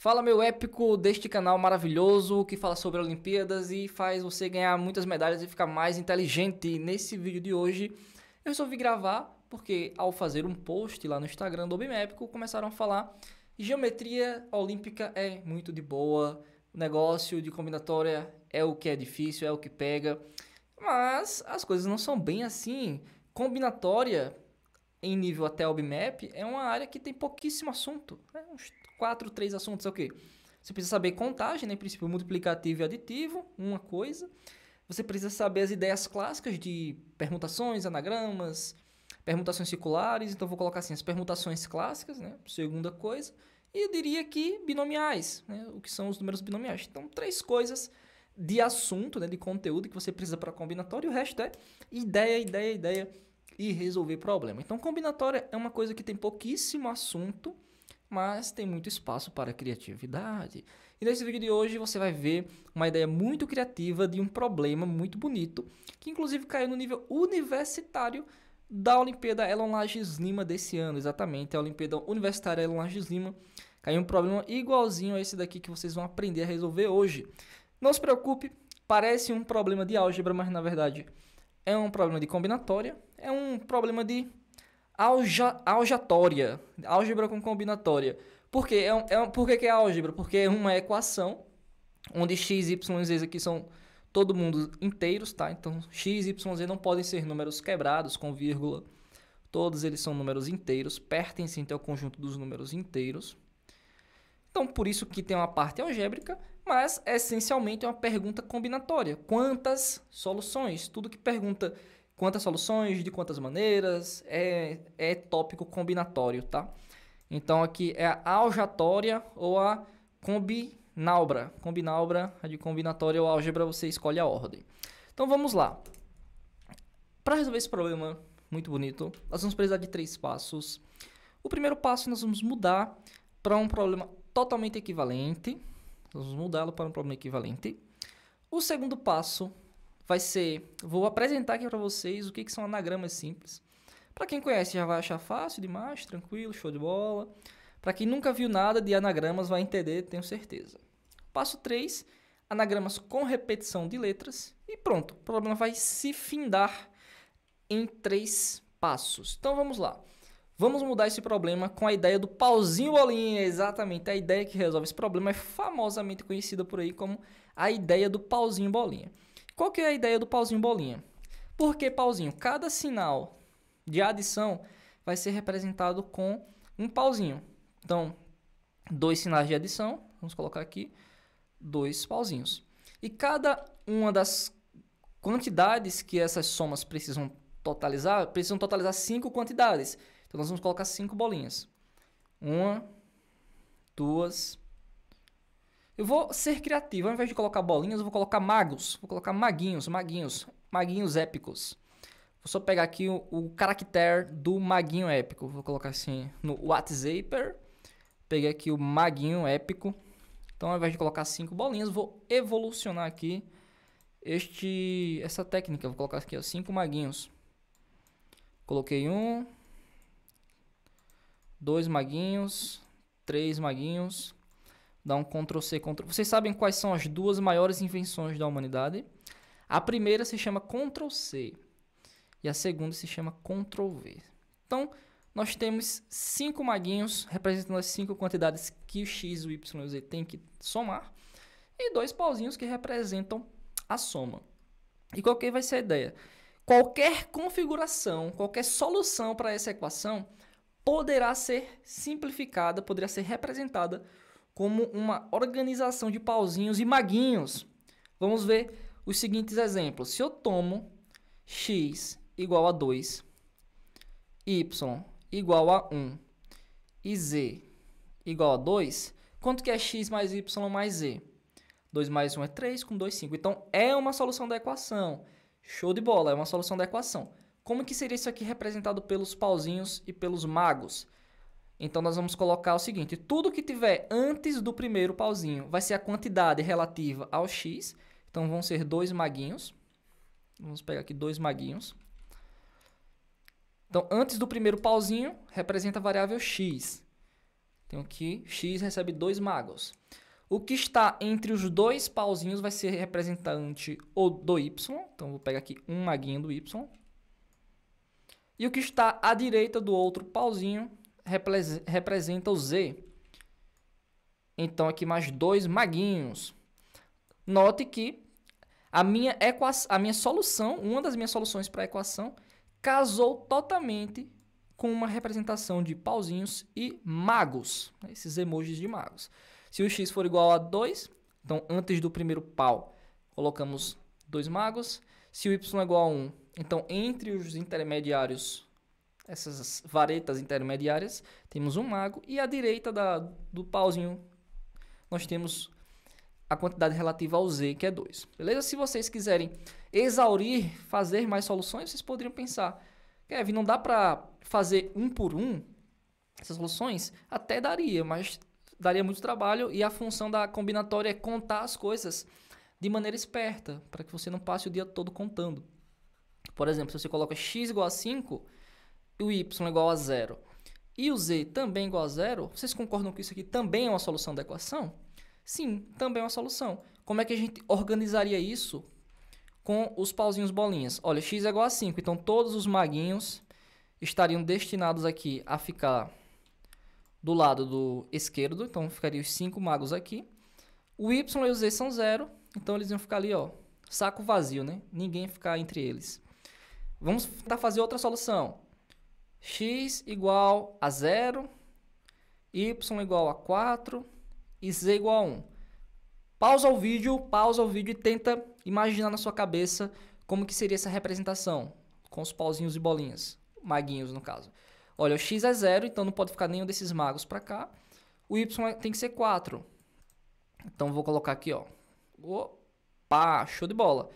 Fala meu épico deste canal maravilhoso que fala sobre Olimpíadas e faz você ganhar muitas medalhas e ficar mais inteligente. E nesse vídeo de hoje eu resolvi gravar porque ao fazer um post lá no Instagram do Bimépico começaram a falar geometria olímpica é muito de boa, negócio de combinatória é o que é difícil, é o que pega, mas as coisas não são bem assim. Combinatória em nível até o BMAP é uma área que tem pouquíssimo assunto, né? quatro, três assuntos é o quê? Você precisa saber contagem, né? Princípio multiplicativo e aditivo, uma coisa. Você precisa saber as ideias clássicas de permutações, anagramas, permutações circulares. Então, vou colocar assim, as permutações clássicas, né? Segunda coisa. E eu diria que binomiais, né? O que são os números binomiais. Então, três coisas de assunto, né? De conteúdo que você precisa para combinatório. E o resto é ideia, ideia, ideia e resolver problema. Então, combinatória é uma coisa que tem pouquíssimo assunto mas tem muito espaço para criatividade. E nesse vídeo de hoje você vai ver uma ideia muito criativa de um problema muito bonito, que inclusive caiu no nível universitário da Olimpíada Elon Lages Lima desse ano, exatamente, a Olimpíada Universitária Elon Lages Lima. Caiu um problema igualzinho a esse daqui que vocês vão aprender a resolver hoje. Não se preocupe, parece um problema de álgebra, mas na verdade é um problema de combinatória, é um problema de alja, aljatória, álgebra com combinatória. Por quê? É, um, é um, por que, que é álgebra? Porque é uma equação onde x, y e z aqui são todo mundo inteiros, tá? Então x, y, z não podem ser números quebrados com vírgula. Todos eles são números inteiros, pertencem então, ao conjunto dos números inteiros. Então, por isso que tem uma parte algébrica, mas essencialmente é uma pergunta combinatória. Quantas soluções? Tudo que pergunta quantas soluções, de quantas maneiras, é, é tópico combinatório, tá? Então aqui é a aljatória ou a combinaubra, combinaubra, a de combinatória ou álgebra, você escolhe a ordem. Então vamos lá. Para resolver esse problema muito bonito, nós vamos precisar de três passos. O primeiro passo nós vamos mudar para um problema totalmente equivalente. Nós vamos mudá-lo para um problema equivalente. O segundo passo vai ser, vou apresentar aqui para vocês o que, que são anagramas simples. Para quem conhece já vai achar fácil demais, tranquilo, show de bola. Para quem nunca viu nada de anagramas vai entender, tenho certeza. Passo 3, anagramas com repetição de letras e pronto, o problema vai se findar em três passos. Então vamos lá. Vamos mudar esse problema com a ideia do pauzinho bolinha. Exatamente, a ideia que resolve esse problema é famosamente conhecida por aí como a ideia do pauzinho bolinha. Qual que é a ideia do pauzinho bolinha? Porque pauzinho, cada sinal de adição vai ser representado com um pauzinho. Então, dois sinais de adição, vamos colocar aqui dois pauzinhos. E cada uma das quantidades que essas somas precisam totalizar, precisam totalizar cinco quantidades. Então, nós vamos colocar cinco bolinhas. Uma, duas, eu vou ser criativo. Ao invés de colocar bolinhas, eu vou colocar magos. Vou colocar maguinhos, maguinhos, maguinhos épicos. Vou só pegar aqui o, o caractere do maguinho épico. Vou colocar assim no WhatsApp. Peguei aqui o maguinho épico. Então, ao invés de colocar cinco bolinhas, vou evolucionar aqui este, essa técnica. Vou colocar aqui ó, cinco maguinhos. Coloquei um, dois maguinhos, três maguinhos, Dá um Ctrl C, Ctrl... Vocês sabem quais são as duas maiores invenções da humanidade? A primeira se chama Ctrl C e a segunda se chama Ctrl V. Então, nós temos cinco maguinhos representando as cinco quantidades que o x, o y e o z têm que somar e dois pauzinhos que representam a soma. E qual que vai ser a ideia? Qualquer configuração, qualquer solução para essa equação poderá ser simplificada, poderá ser representada como uma organização de pauzinhos e maguinhos. Vamos ver os seguintes exemplos. Se eu tomo x igual a 2, y igual a 1 e z igual a 2, quanto que é x mais y mais z? 2 mais 1 é 3, com 2, 5. Então, é uma solução da equação. Show de bola, é uma solução da equação. Como que seria isso aqui representado pelos pauzinhos e pelos magos? Então nós vamos colocar o seguinte: tudo que tiver antes do primeiro pauzinho vai ser a quantidade relativa ao x. Então vão ser dois maguinhos. Vamos pegar aqui dois maguinhos. Então antes do primeiro pauzinho representa a variável x. Então aqui x recebe dois magos. O que está entre os dois pauzinhos vai ser representante do y. Então vou pegar aqui um maguinho do y. E o que está à direita do outro pauzinho representa o Z. Então, aqui mais dois maguinhos. Note que a minha, a minha solução, uma das minhas soluções para a equação, casou totalmente com uma representação de pauzinhos e magos, né? esses emojis de magos. Se o x for igual a 2, então antes do primeiro pau colocamos dois magos. Se o y é igual a 1, então entre os intermediários essas varetas intermediárias, temos um mago. E à direita da, do pauzinho, nós temos a quantidade relativa ao Z, que é 2. Beleza? Se vocês quiserem exaurir, fazer mais soluções, vocês poderiam pensar, Kevin, não dá para fazer um por um essas soluções? Até daria, mas daria muito trabalho e a função da combinatória é contar as coisas de maneira esperta, para que você não passe o dia todo contando. Por exemplo, se você coloca x igual a 5, o y é igual a zero e o z também é igual a zero, vocês concordam que isso aqui também é uma solução da equação? Sim, também é uma solução. Como é que a gente organizaria isso com os pauzinhos bolinhas? Olha, x é igual a 5, então todos os maguinhos estariam destinados aqui a ficar do lado do esquerdo, então ficariam os 5 magos aqui. O y e o z são zero, então eles iam ficar ali, ó, saco vazio, né? Ninguém ficar entre eles. Vamos tentar fazer outra solução x igual a 0, y igual a 4 e z igual a 1. Pausa o vídeo, pausa o vídeo e tenta imaginar na sua cabeça como que seria essa representação, com os pauzinhos e bolinhas, maguinhos no caso. Olha, o x é 0, então não pode ficar nenhum desses magos para cá. O y é, tem que ser 4. Então vou colocar aqui, ó. Opa, show de bola.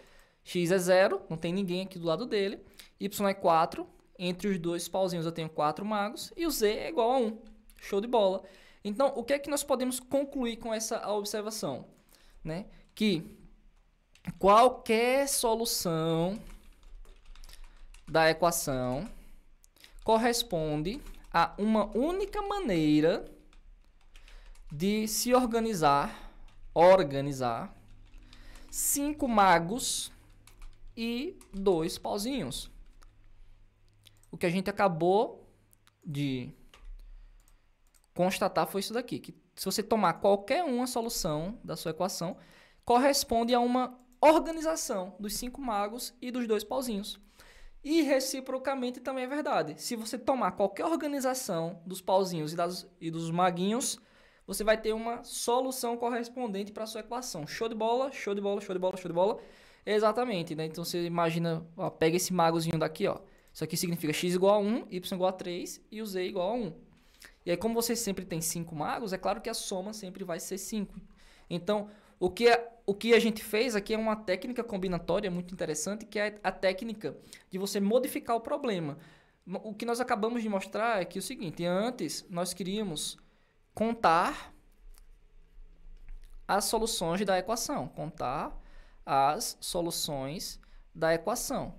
x é 0, não tem ninguém aqui do lado dele. y é 4, entre os dois pauzinhos eu tenho quatro magos e o Z é igual a 1. Show de bola. Então, o que é que nós podemos concluir com essa observação? Né? Que qualquer solução da equação corresponde a uma única maneira de se organizar, organizar cinco magos e dois pauzinhos o que a gente acabou de constatar foi isso daqui, que se você tomar qualquer uma solução da sua equação, corresponde a uma organização dos cinco magos e dos dois pauzinhos. E reciprocamente também é verdade. Se você tomar qualquer organização dos pauzinhos e, das, e dos maguinhos, você vai ter uma solução correspondente para a sua equação. Show de bola, show de bola, show de bola, show de bola. Exatamente, né? Então você imagina, ó, pega esse magozinho daqui, ó. Isso aqui significa x igual a 1, y igual a 3 e o z igual a 1. E aí, como você sempre tem 5 magos, é claro que a soma sempre vai ser 5. Então, o que, a, é, o que a gente fez aqui é uma técnica combinatória muito interessante, que é a técnica de você modificar o problema. O que nós acabamos de mostrar é que é o seguinte, antes nós queríamos contar as soluções da equação, contar as soluções da equação.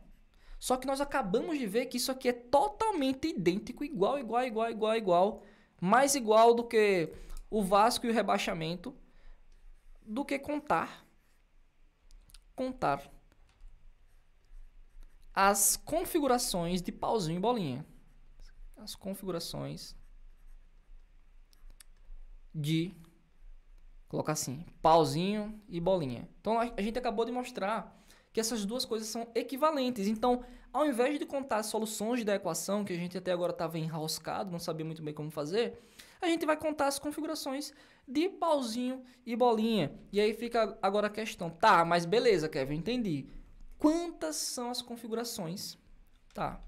Só que nós acabamos de ver que isso aqui é totalmente idêntico, igual, igual, igual, igual, igual. Mais igual do que o Vasco e o rebaixamento. Do que contar. Contar. As configurações de pauzinho e bolinha. As configurações de. Colocar assim: pauzinho e bolinha. Então a gente acabou de mostrar que essas duas coisas são equivalentes. Então, ao invés de contar as soluções da equação, que a gente até agora estava enroscado, não sabia muito bem como fazer, a gente vai contar as configurações de pauzinho e bolinha. E aí fica agora a questão. Tá, mas beleza, Kevin, entendi. Quantas são as configurações? Tá.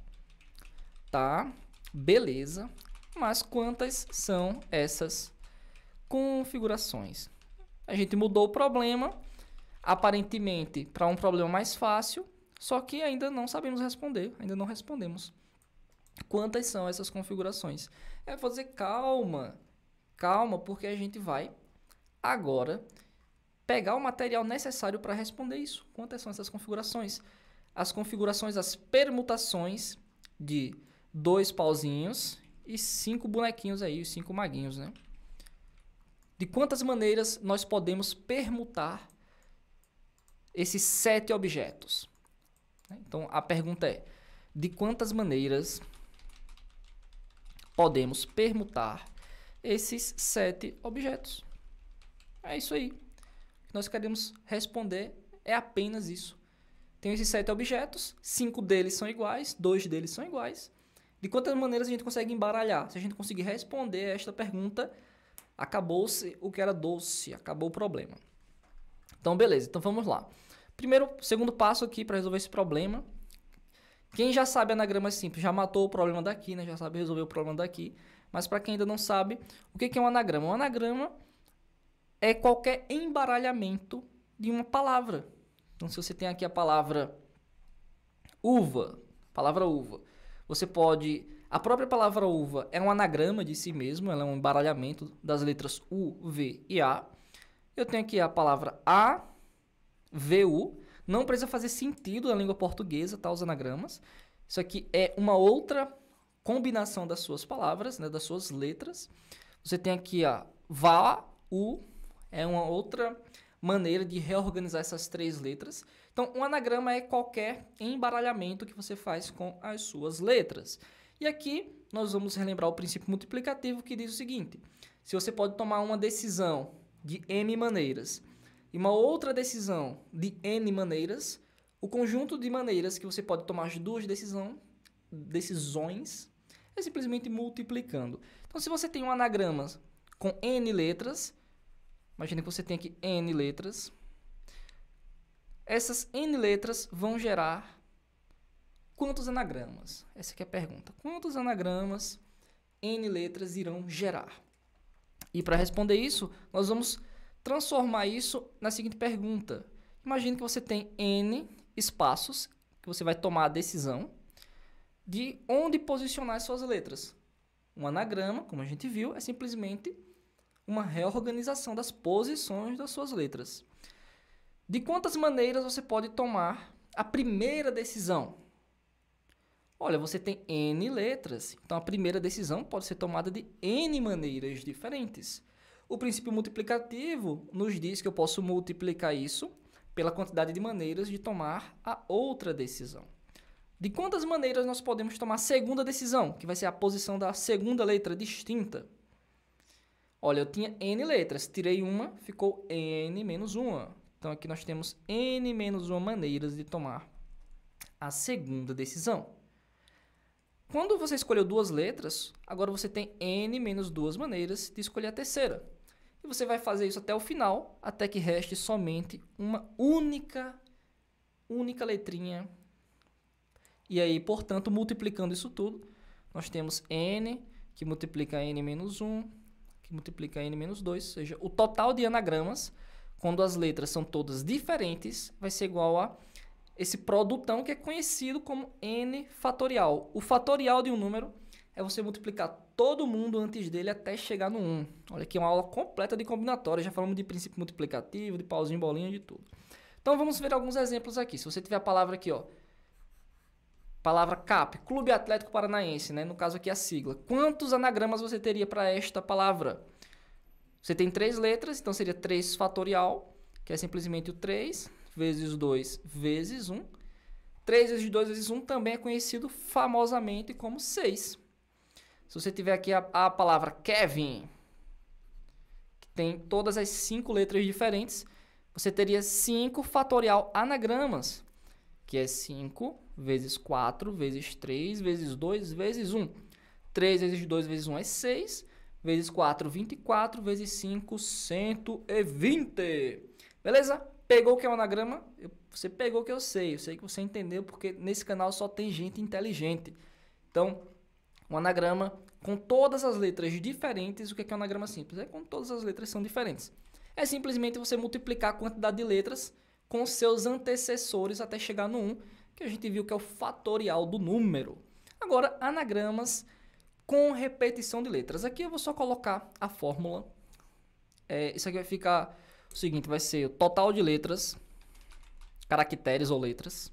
Tá, beleza. Mas quantas são essas configurações? A gente mudou o problema aparentemente para um problema mais fácil, só que ainda não sabemos responder, ainda não respondemos. Quantas são essas configurações? É fazer calma, calma, porque a gente vai agora pegar o material necessário para responder isso. Quantas são essas configurações? As configurações, as permutações de dois pauzinhos e cinco bonequinhos aí, os cinco maguinhos, né? De quantas maneiras nós podemos permutar esses sete objetos. Né? Então a pergunta é: de quantas maneiras podemos permutar esses sete objetos? É isso aí. O que nós queremos responder é apenas isso. Tem esses sete objetos, cinco deles são iguais, dois deles são iguais. De quantas maneiras a gente consegue embaralhar? Se a gente conseguir responder esta pergunta, acabou-se o que era doce, acabou o problema. Então, beleza. Então, vamos lá. Primeiro, segundo passo aqui para resolver esse problema. Quem já sabe anagrama é simples, já matou o problema daqui, né? Já sabe resolver o problema daqui. Mas para quem ainda não sabe, o que é um anagrama? Um anagrama é qualquer embaralhamento de uma palavra. Então, se você tem aqui a palavra uva, palavra uva, você pode. A própria palavra uva é um anagrama de si mesmo, ela é um embaralhamento das letras U, V e A. Eu tenho aqui a palavra A, VU, não precisa fazer sentido na língua portuguesa, tá? Os anagramas. Isso aqui é uma outra combinação das suas palavras, né? Das suas letras. Você tem aqui a va u, é uma outra maneira de reorganizar essas três letras. Então, um anagrama é qualquer embaralhamento que você faz com as suas letras. E aqui nós vamos relembrar o princípio multiplicativo que diz o seguinte: se você pode tomar uma decisão de m maneiras e uma outra decisão de N maneiras, o conjunto de maneiras que você pode tomar as duas decisão, decisões é simplesmente multiplicando. Então, se você tem um anagrama com N letras, imagine que você tem aqui N letras, essas N letras vão gerar quantos anagramas? Essa aqui é a pergunta. Quantos anagramas N letras irão gerar? E para responder isso, nós vamos transformar isso na seguinte pergunta. Imagine que você tem N espaços que você vai tomar a decisão de onde posicionar suas letras. Um anagrama, como a gente viu, é simplesmente uma reorganização das posições das suas letras. De quantas maneiras você pode tomar a primeira decisão? Olha, você tem N letras, então a primeira decisão pode ser tomada de N maneiras diferentes. O princípio multiplicativo nos diz que eu posso multiplicar isso pela quantidade de maneiras de tomar a outra decisão. De quantas maneiras nós podemos tomar a segunda decisão, que vai ser a posição da segunda letra distinta? Olha, eu tinha n letras, tirei uma, ficou n menos uma. Então aqui nós temos n menos uma maneiras de tomar a segunda decisão. Quando você escolheu duas letras, agora você tem n menos duas maneiras de escolher a terceira. E você vai fazer isso até o final, até que reste somente uma única, única letrinha. E aí, portanto, multiplicando isso tudo, nós temos n que multiplica n menos 1, que multiplica n menos 2, ou seja, o total de anagramas, quando as letras são todas diferentes, vai ser igual a esse produtão que é conhecido como n fatorial. O fatorial de um número é você multiplicar todo mundo antes dele até chegar no 1. Olha aqui, uma aula completa de combinatória. Já falamos de princípio multiplicativo, de pauzinho, bolinha, de tudo. Então vamos ver alguns exemplos aqui. Se você tiver a palavra aqui, ó. Palavra CAP, Clube Atlético Paranaense, né? No caso aqui a sigla. Quantos anagramas você teria para esta palavra? Você tem três letras, então seria 3 fatorial, que é simplesmente o 3 vezes 2 vezes 1. 3 vezes 2 vezes 1 também é conhecido famosamente como 6. Se você tiver aqui a, a palavra Kevin, que tem todas as cinco letras diferentes, você teria 5 fatorial anagramas, que é 5 vezes 4 vezes 3 vezes 2 vezes 1. 3 vezes 2 vezes 1 é 6, vezes 4, 24, vezes 5, 120. Beleza? Pegou o que é um anagrama? Você pegou o que eu sei. Eu sei que você entendeu, porque nesse canal só tem gente inteligente. Então, um anagrama com todas as letras diferentes. O que é, que é um anagrama simples? É quando todas as letras são diferentes. É simplesmente você multiplicar a quantidade de letras com seus antecessores até chegar no 1, que a gente viu que é o fatorial do número. Agora, anagramas com repetição de letras. Aqui eu vou só colocar a fórmula. É, isso aqui vai ficar o seguinte, vai ser o total de letras, caracteres ou letras.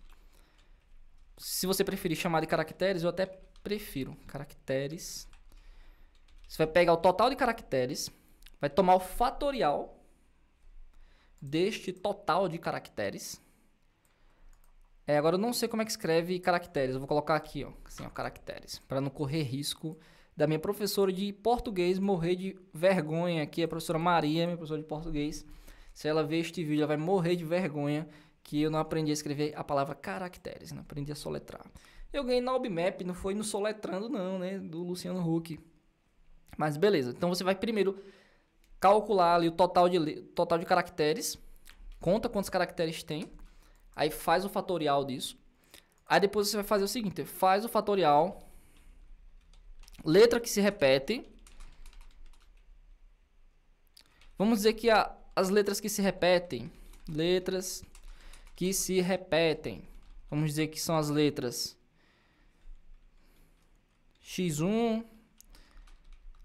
Se você preferir chamar de caracteres, eu até Prefiro caracteres. Você vai pegar o total de caracteres, vai tomar o fatorial deste total de caracteres. É, agora eu não sei como é que escreve caracteres. Eu vou colocar aqui, ó, assim, ó, caracteres, para não correr risco da minha professora de português morrer de vergonha aqui, a professora Maria, minha professora de português. Se ela ver este vídeo, ela vai morrer de vergonha que eu não aprendi a escrever a palavra caracteres, não né? aprendi a soletrar. Eu ganhei na OBMAP, não foi no Soletrando, não, né? Do Luciano Huck. Mas beleza. Então você vai primeiro calcular ali o total de, total de caracteres. Conta quantos caracteres tem. Aí faz o fatorial disso. Aí depois você vai fazer o seguinte: faz o fatorial. Letra que se repete. Vamos dizer que a, as letras que se repetem. Letras que se repetem. Vamos dizer que são as letras x1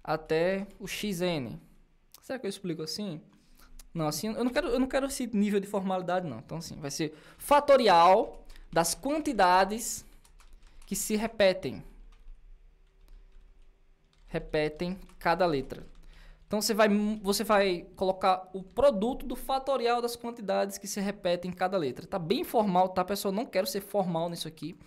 até o xn. Será que eu explico assim? Não, assim, eu não quero, eu não quero esse nível de formalidade não. Então assim, vai ser fatorial das quantidades que se repetem. Repetem cada letra. Então você vai, você vai colocar o produto do fatorial das quantidades que se repetem em cada letra. Tá bem formal, tá, pessoal? Não quero ser formal nisso aqui.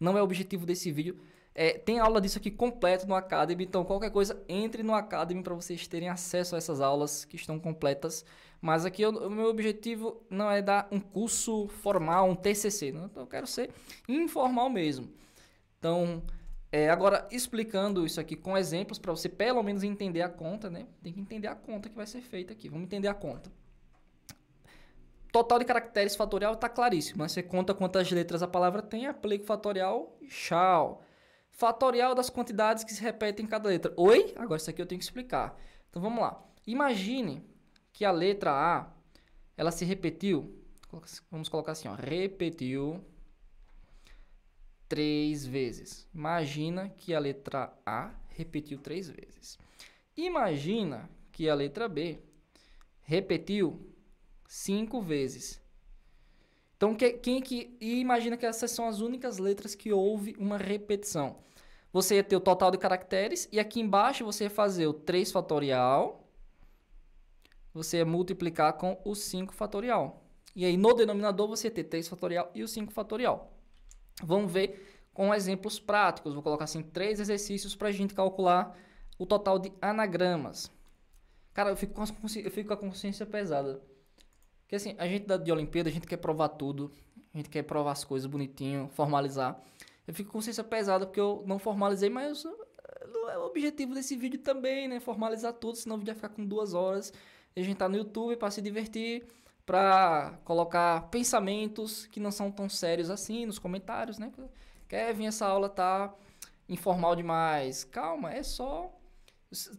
Não é o objetivo desse vídeo. É, tem aula disso aqui completo no Academy, então qualquer coisa entre no Academy para vocês terem acesso a essas aulas que estão completas. Mas aqui eu, o meu objetivo não é dar um curso formal, um TCC, não, então, eu quero ser informal mesmo. Então, é, agora explicando isso aqui com exemplos para você pelo menos entender a conta, né? Tem que entender a conta que vai ser feita aqui. Vamos entender a conta. Total de caracteres fatorial está claríssimo. mas né? Você conta quantas letras a palavra tem, aplica o fatorial e tchau. Fatorial das quantidades que se repetem em cada letra. Oi? Agora isso aqui eu tenho que explicar. Então vamos lá. Imagine que a letra A ela se repetiu. Assim, vamos colocar assim, ó, repetiu três vezes. Imagina que a letra A repetiu três vezes. Imagina que a letra B repetiu cinco vezes. Então, que, quem que. E imagina que essas são as únicas letras que houve uma repetição. Você ia ter o total de caracteres e aqui embaixo você ia fazer o 3 fatorial. Você ia multiplicar com o 5 fatorial. E aí no denominador você ia ter 3 fatorial e o 5 fatorial. Vamos ver com exemplos práticos. Vou colocar assim três exercícios para a gente calcular o total de anagramas. Cara, eu fico, com a consciência pesada. Porque assim, a gente de Olimpíada, a gente quer provar tudo, a gente quer provar as coisas bonitinho, formalizar. Eu fico com consciência pesada porque eu não formalizei, mas não é, é o objetivo desse vídeo também, né? Formalizar tudo, senão o vídeo vai ficar com duas horas. a gente tá no YouTube para se divertir, para colocar pensamentos que não são tão sérios assim nos comentários, né? Kevin, essa aula tá informal demais. Calma, é só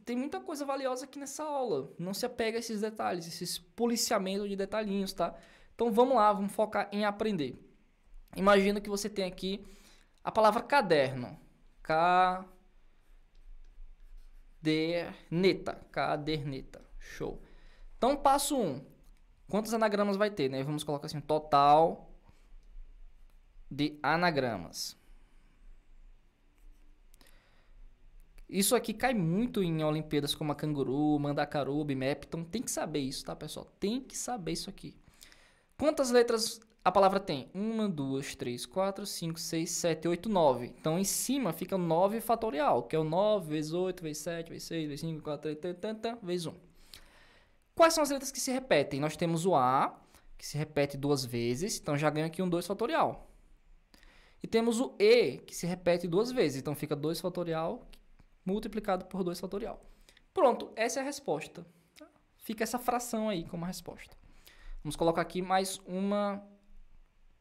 tem muita coisa valiosa aqui nessa aula. Não se apega a esses detalhes, esses policiamento de detalhinhos, tá? Então vamos lá, vamos focar em aprender. Imagina que você tem aqui a palavra caderno. Caderneta. Caderneta. Show. Então, passo 1. Um. Quantos anagramas vai ter, né? Vamos colocar assim, total de anagramas. Isso aqui cai muito em Olimpíadas como a Canguru, Mandacaru, Bimep. Então tem que saber isso, tá, pessoal? Tem que saber isso aqui. Quantas letras a palavra tem? 1, 2, 3, 4, 5, 6, 7, 8, 9. Então em cima fica 9 fatorial, que é o 9 vezes 8, vezes 7, vezes 6, vezes 5, 4, 3, 3, 3, vezes 1. Quais são as letras que se repetem? Nós temos o A, que se repete duas vezes, então já ganha aqui um 2 fatorial. E temos o E, que se repete duas vezes, então fica 2 fatorial, multiplicado por 2 fatorial. Pronto, essa é a resposta. Fica essa fração aí como resposta. Vamos colocar aqui mais uma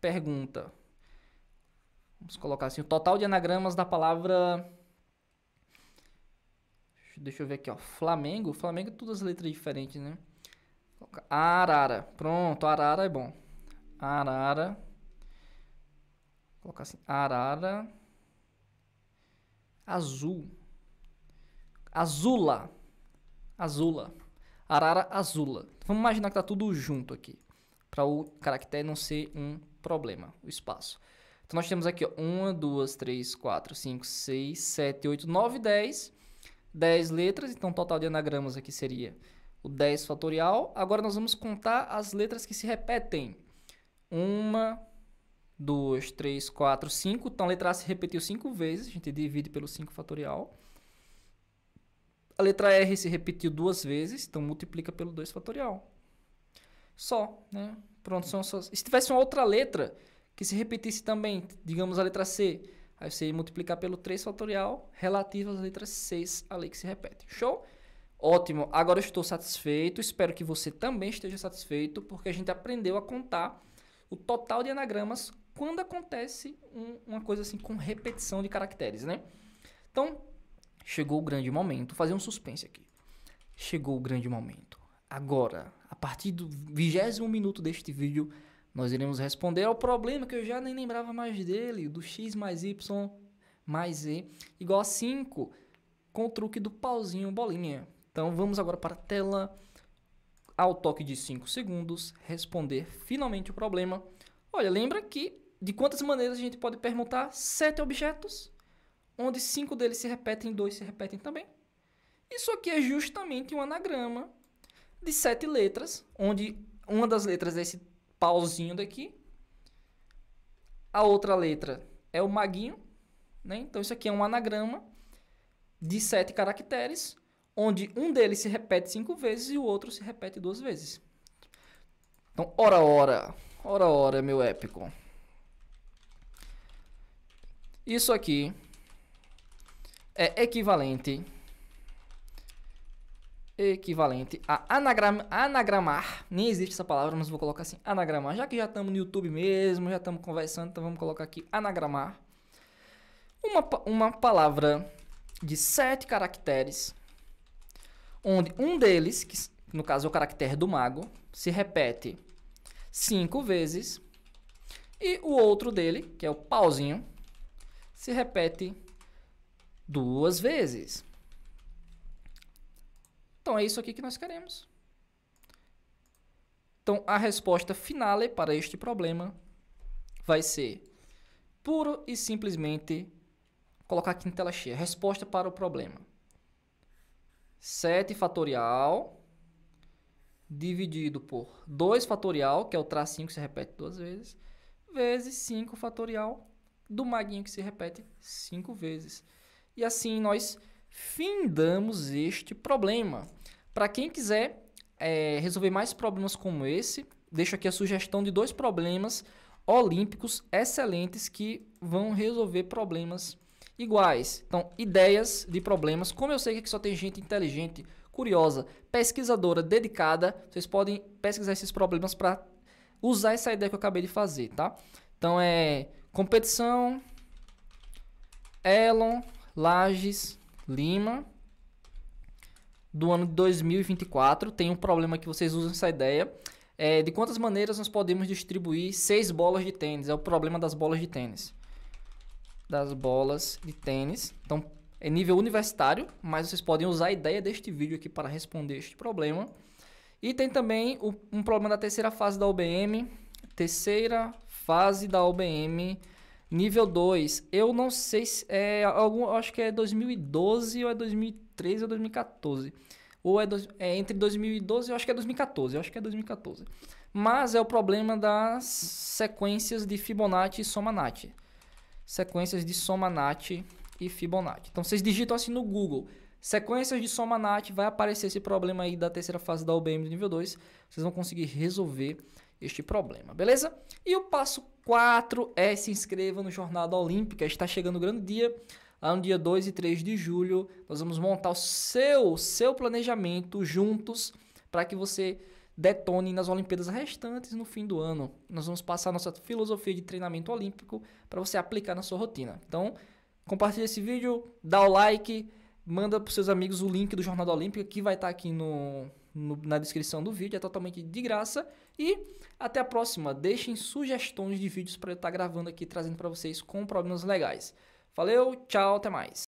pergunta. Vamos colocar assim, o total de anagramas da palavra... Deixa eu ver aqui, ó. Flamengo. Flamengo todas as letras diferentes, né? Arara. Pronto, arara é bom. Arara. Vou colocar assim, arara. Azul. Azula. Azula. Arara azula. Vamos imaginar que está tudo junto aqui. Para o caractere não ser um problema, o espaço. Então nós temos aqui 1, 2, 3, 4, 5, 6, 7, 8, 9, 10. 10 letras, então o total de anagramas aqui seria o 10 fatorial. Agora nós vamos contar as letras que se repetem. 1, 2, 3, 4, 5. Então a letra A se repetiu 5 vezes, a gente divide pelo 5 fatorial. A letra R se repetiu duas vezes, então multiplica pelo 2 fatorial. Só, né? Pronto, são só. Se tivesse uma outra letra que se repetisse também, digamos a letra C, aí você ia multiplicar pelo 3 fatorial relativo às letras 6, a lei que se repete. Show? Ótimo, agora eu estou satisfeito, espero que você também esteja satisfeito, porque a gente aprendeu a contar o total de anagramas quando acontece um, uma coisa assim com repetição de caracteres, né? Então, Chegou o grande momento. Vou fazer um suspense aqui. Chegou o grande momento. Agora, a partir do vigésimo minuto deste vídeo, nós iremos responder ao problema que eu já nem lembrava mais dele, do x mais y mais z igual a 5, com o truque do pauzinho bolinha. Então vamos agora para a tela, ao toque de 5 segundos, responder finalmente o problema. Olha, lembra que de quantas maneiras a gente pode permutar sete objetos? onde cinco deles se repetem, dois se repetem também. Isso aqui é justamente um anagrama de sete letras, onde uma das letras é esse pauzinho daqui, a outra letra é o maguinho, né? Então isso aqui é um anagrama de sete caracteres, onde um deles se repete cinco vezes e o outro se repete duas vezes. Então, ora, ora, ora, ora, meu épico. Isso aqui é equivalente equivalente a anagram, anagramar. Nem existe essa palavra, mas vou colocar assim, anagramar. Já que já estamos no YouTube mesmo, já estamos conversando, então vamos colocar aqui anagramar. Uma, uma palavra de sete caracteres, onde um deles, que no caso é o caractere do mago, se repete cinco vezes, e o outro dele, que é o pauzinho, se repete duas vezes. Então é isso aqui que nós queremos. Então a resposta final para este problema vai ser puro e simplesmente colocar aqui em tela cheia. Resposta para o problema. 7 fatorial dividido por 2 fatorial, que é o tracinho que se repete duas vezes, vezes 5 fatorial do maguinho que se repete 5 vezes. E assim nós findamos este problema. Para quem quiser é, resolver mais problemas como esse, deixo aqui a sugestão de dois problemas olímpicos excelentes que vão resolver problemas iguais. Então, ideias de problemas. Como eu sei que só tem gente inteligente, curiosa, pesquisadora, dedicada, vocês podem pesquisar esses problemas para usar essa ideia que eu acabei de fazer, tá? Então é competição, Elon Lages, Lima, do ano de 2024. Tem um problema que vocês usam essa ideia. É, de quantas maneiras nós podemos distribuir seis bolas de tênis? É o problema das bolas de tênis. Das bolas de tênis. Então, é nível universitário, mas vocês podem usar a ideia deste vídeo aqui para responder este problema. E tem também o, um problema da terceira fase da OBM. Terceira fase da OBM Nível 2, eu não sei se é algum, acho que é 2012 ou é 2013 ou 2014. Ou é, é entre 2012, eu acho que é 2014, é é é eu acho que é 2014. Mas é o problema das sequências de Fibonacci e Somanacci. Sequências de Somanacci e Fibonacci. Então vocês digitam assim no Google, sequências de Somanacci, vai aparecer esse problema aí da terceira fase da UBM do nível 2. Vocês vão conseguir resolver este problema, beleza? E o passo 4 é se inscreva no Jornada Olímpica. Está chegando o grande dia. Lá no dia 2 e 3 de julho, nós vamos montar o seu, seu planejamento juntos para que você detone nas Olimpíadas restantes no fim do ano. Nós vamos passar nossa filosofia de treinamento olímpico para você aplicar na sua rotina. Então, compartilha esse vídeo, dá o like, manda para seus amigos o link do Jornada Olímpica que vai estar tá aqui no no, na descrição do vídeo, é totalmente de graça. E até a próxima. Deixem sugestões de vídeos para eu estar tá gravando aqui, trazendo para vocês com problemas legais. Valeu, tchau, até mais.